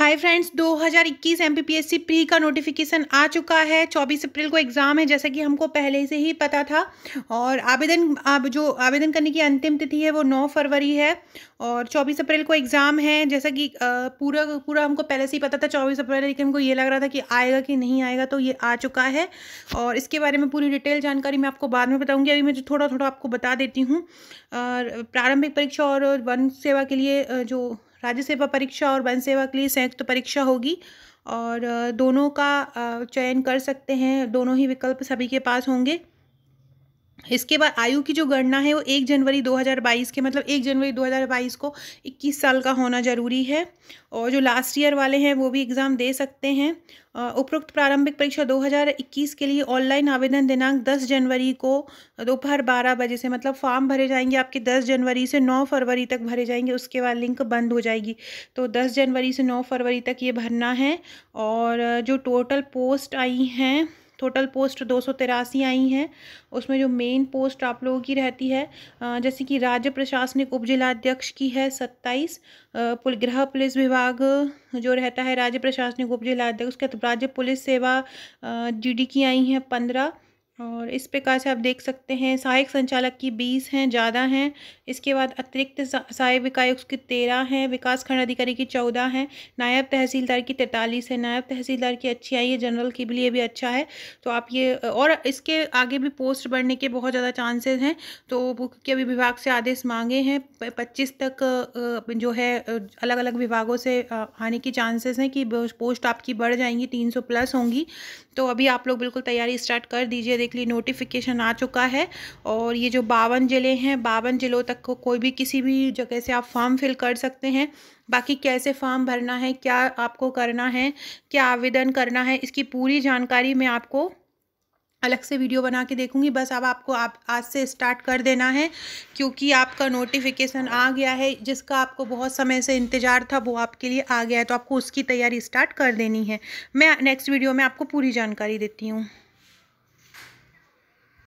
हाय friends 2021 MPPSC pre का notification आ चुका है 24 अप्रैल को एग्ज़ाम है जैसा कि हमको पहले से ही पता था और आवेदन आप जो आवेदन करने की अंतिम तिथि है वो 9 फरवरी है और 24 अप्रैल को एग्ज़ाम है जैसा कि पूरा पूरा हमको पहले से ही पता था 24 अप्रैल लेकिन हमको ये लग रहा था कि आएगा कि नहीं आएगा तो ये आ चुका है और इसके बारे में पूरी डिटेल जानकारी मैं आपको बाद में बताऊँगी अभी मैं जो थोड़ा थोड़ा आपको बता देती हूँ प्रारंभिक परीक्षा और वन सेवा के लिए जो राज्य सेवा परीक्षा और वन सेवा के लिए संयुक्त तो परीक्षा होगी और दोनों का चयन कर सकते हैं दोनों ही विकल्प सभी के पास होंगे इसके बाद आयु की जो गणना है वो एक जनवरी 2022 के मतलब एक जनवरी 2022 को 21 साल का होना ज़रूरी है और जो लास्ट ईयर वाले हैं वो भी एग्ज़ाम दे सकते हैं उपरोक्त प्रारंभिक परीक्षा 2021 के लिए ऑनलाइन आवेदन दिनांक 10 जनवरी को दोपहर 12 बजे से मतलब फॉर्म भरे जाएंगे आपके 10 जनवरी से 9 फरवरी तक भरे जाएंगे उसके बाद लिंक बंद हो जाएगी तो दस जनवरी से नौ फरवरी तक ये भरना है और जो टोटल पोस्ट आई हैं टोटल पोस्ट दो आई हैं उसमें जो मेन पोस्ट आप लोगों की रहती है जैसे कि राज्य प्रशासनिक उपजिलाध्यक्ष की है सत्ताईस पुल, गृह पुलिस विभाग जो रहता है राज्य प्रशासनिक उपजिलाध्यक्ष उसके राज्य पुलिस सेवा जी की आई हैं पंद्रह और इस प्रकार से आप देख सकते हैं सहायक संचालक की बीस हैं ज़्यादा हैं इसके बाद अतिरिक्त सहायक विकायुक्त की तेरह हैं विकास खंड अधिकारी की चौदह हैं नायब तहसीलदार की तैंतालीस है नायब तहसीलदार की अच्छी आई है जनरल के लिए भी अच्छा है तो आप ये और इसके आगे भी पोस्ट बढ़ने के बहुत ज़्यादा चांसेज हैं तो के अभी विभाग से आदेश मांगे हैं पच्चीस तक जो है अलग अलग विभागों से आने की चांसेस हैं कि पोस्ट आपकी बढ़ जाएंगी तीन सौ प्लस होंगी तो अभी आप लोग बिल्कुल तैयारी स्टार्ट कर दीजिए लिए नोटिफिकेशन आ चुका है और ये जो बावन ज़िले हैं बावन ज़िलों तक को कोई भी किसी भी जगह से आप फॉर्म फिल कर सकते हैं बाकी कैसे फॉर्म भरना है क्या आपको करना है क्या आवेदन करना है इसकी पूरी जानकारी मैं आपको अलग से वीडियो बना के देखूंगी बस अब आपको आप आज से स्टार्ट कर देना है क्योंकि आपका नोटिफिकेशन आ गया है जिसका आपको बहुत समय से इंतज़ार था वो आपके लिए आ गया है तो आपको उसकी तैयारी स्टार्ट कर देनी है मैं नेक्स्ट वीडियो में आपको पूरी जानकारी देती हूँ